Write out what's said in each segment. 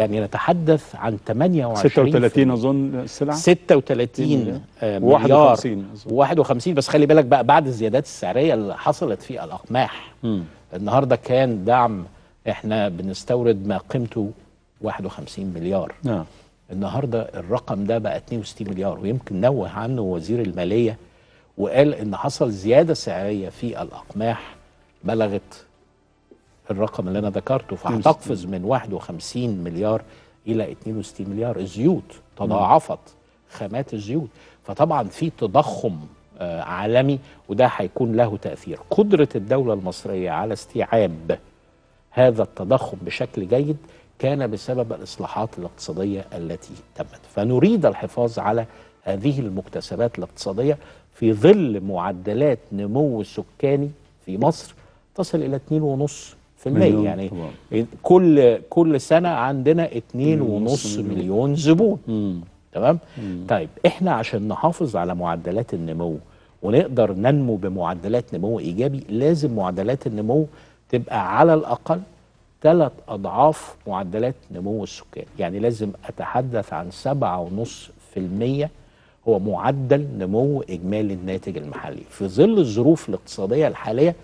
يعني نتحدث عن 28 36 اظن السلعه 36 آه، مليار 51 بس خلي بالك بقى بعد الزيادات السعريه اللي حصلت في الاقماح م. النهارده كان دعم احنا بنستورد ما قيمته 51 مليار نعم النهارده الرقم ده بقى 62 مليار ويمكن نوه عنه وزير الماليه وقال ان حصل زياده سعريه في الاقماح بلغت الرقم اللي انا ذكرته فهتقفز من 51 مليار الى 62 مليار الزيوت تضاعفت خامات الزيوت فطبعا في تضخم آه، عالمي وده هيكون له تاثير قدره الدوله المصريه على استيعاب هذا التضخم بشكل جيد كان بسبب الاصلاحات الاقتصاديه التي تمت فنريد الحفاظ على هذه المكتسبات الاقتصاديه في ظل معدلات نمو سكاني في مصر تصل الى 2.5 في المية يعني طبعا. كل كل سنة عندنا ونص مليون زبون تمام طيب احنا عشان نحافظ على معدلات النمو ونقدر ننمو بمعدلات نمو ايجابي لازم معدلات النمو تبقى على الاقل ثلاث اضعاف معدلات نمو السكان يعني لازم اتحدث عن سبعة ونص في المية هو معدل نمو اجمالي الناتج المحلي في ظل الظروف الاقتصاديه الحاليه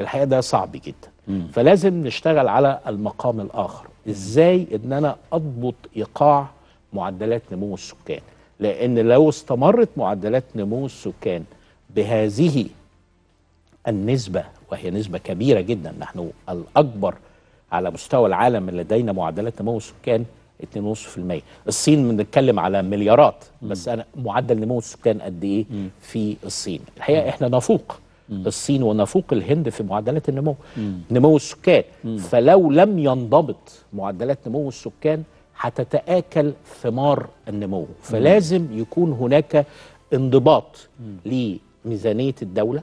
الحقيقه ده صعب جدا فلازم نشتغل على المقام الاخر ازاي ان انا اضبط ايقاع معدلات نمو السكان لان لو استمرت معدلات نمو السكان بهذه النسبه وهي نسبه كبيره جدا نحن الاكبر على مستوى العالم لدينا معدلات نمو السكان 2.5% الصين بنتكلم على مليارات بس انا معدل نمو السكان قد ايه في الصين الحقيقه احنا نفوق الصين ونفوق الهند في معدلات النمو مم. نمو السكان مم. فلو لم ينضبط معدلات نمو السكان هتتآكل ثمار النمو فلازم يكون هناك انضباط لميزانية الدولة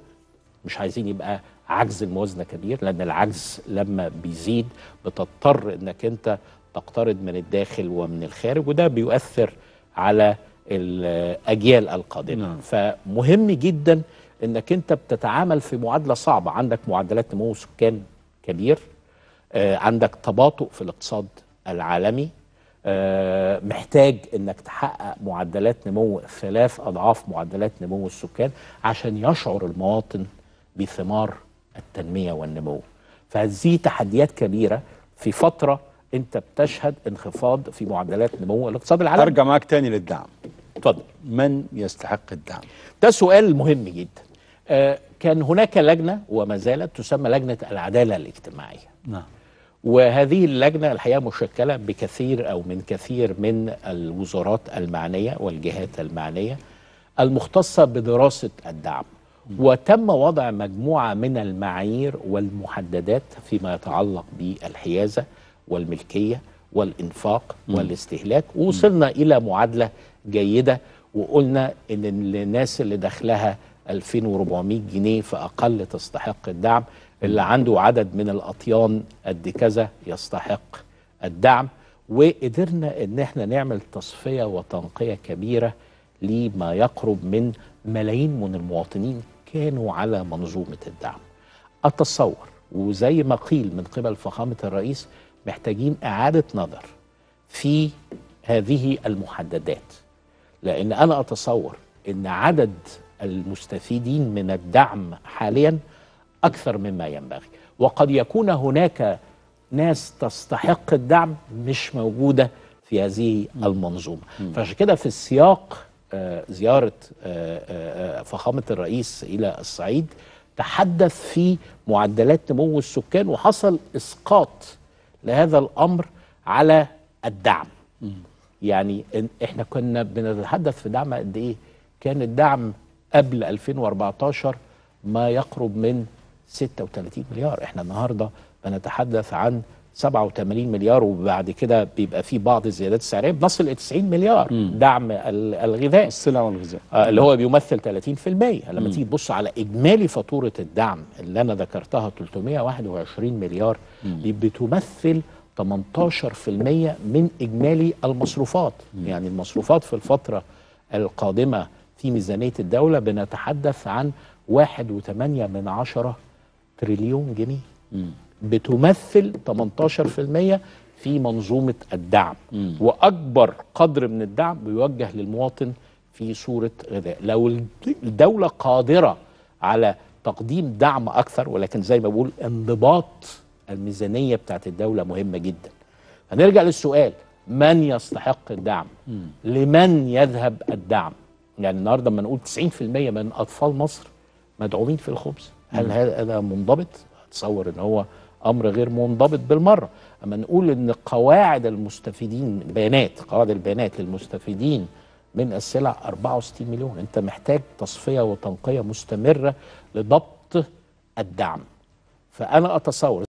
مش عايزين يبقى عجز الموازنة كبير لأن العجز لما بيزيد بتضطر أنك أنت تقترض من الداخل ومن الخارج وده بيؤثر على الأجيال القادمة نعم. فمهم جداً انك انت بتتعامل في معادله صعبه عندك معدلات نمو سكان كبير آه، عندك تباطؤ في الاقتصاد العالمي آه، محتاج انك تحقق معدلات نمو ثلاث اضعاف معدلات نمو السكان عشان يشعر المواطن بثمار التنميه والنمو فهذه تحديات كبيره في فتره انت بتشهد انخفاض في معدلات نمو الاقتصاد العالمي ارجع معاك تاني للدعم اتفضل من يستحق الدعم ده سؤال مهم جدا آه، كان هناك لجنة وما زالت تسمى لجنة العدالة الاجتماعية نعم وهذه اللجنة الحقيقة مشكلة بكثير أو من كثير من الوزارات المعنية والجهات المعنية المختصة بدراسة الدعم وتم وضع مجموعة من المعايير والمحددات فيما يتعلق بالحيازة والملكية والإنفاق والاستهلاك ووصلنا إلى معادلة جيدة وقلنا إن الناس اللي دخلها 2400 جنيه فأقل تستحق الدعم اللي عنده عدد من الأطيان قد كذا يستحق الدعم وقدرنا ان احنا نعمل تصفيه وتنقيه كبيره لما يقرب من ملايين من المواطنين كانوا على منظومه الدعم. اتصور وزي ما قيل من قبل فخامه الرئيس محتاجين اعاده نظر في هذه المحددات لان انا اتصور ان عدد المستفيدين من الدعم حاليا اكثر مما ينبغي وقد يكون هناك ناس تستحق الدعم مش موجوده في هذه المنظومه فعشان كده في السياق آه، زياره آه، آه، فخامه الرئيس الى الصعيد تحدث في معدلات نمو السكان وحصل اسقاط لهذا الامر على الدعم يعني احنا كنا بنتحدث في دعم قد ايه كان الدعم قبل 2014 ما يقرب من 36 مليار احنا النهارده بنتحدث عن 87 مليار وبعد كده بيبقى في بعض الزيادات السعريه بنصل ل 90 مليار م. دعم الغذاء السلع والغذاء آه اللي هو بيمثل 30% لما تيجي تبص على اجمالي فاتوره الدعم اللي انا ذكرتها 321 مليار م. بتمثل 18% من اجمالي المصروفات م. يعني المصروفات في الفتره القادمه في ميزانية الدولة بنتحدث عن 1.8 من عشرة تريليون جنيه بتمثل 18% في منظومة الدعم وأكبر قدر من الدعم بيوجه للمواطن في صورة غذاء لو الدولة قادرة على تقديم دعم أكثر ولكن زي ما بقول انضباط الميزانية بتاعت الدولة مهمة جدا هنرجع للسؤال من يستحق الدعم لمن يذهب الدعم يعني النهارده لما نقول 90% من اطفال مصر مدعومين في الخبز هل هذا منضبط؟ اتصور ان هو امر غير منضبط بالمره اما نقول ان قواعد المستفيدين بيانات قواعد البيانات للمستفيدين من السلع 64 مليون انت محتاج تصفيه وتنقيه مستمره لضبط الدعم فانا اتصور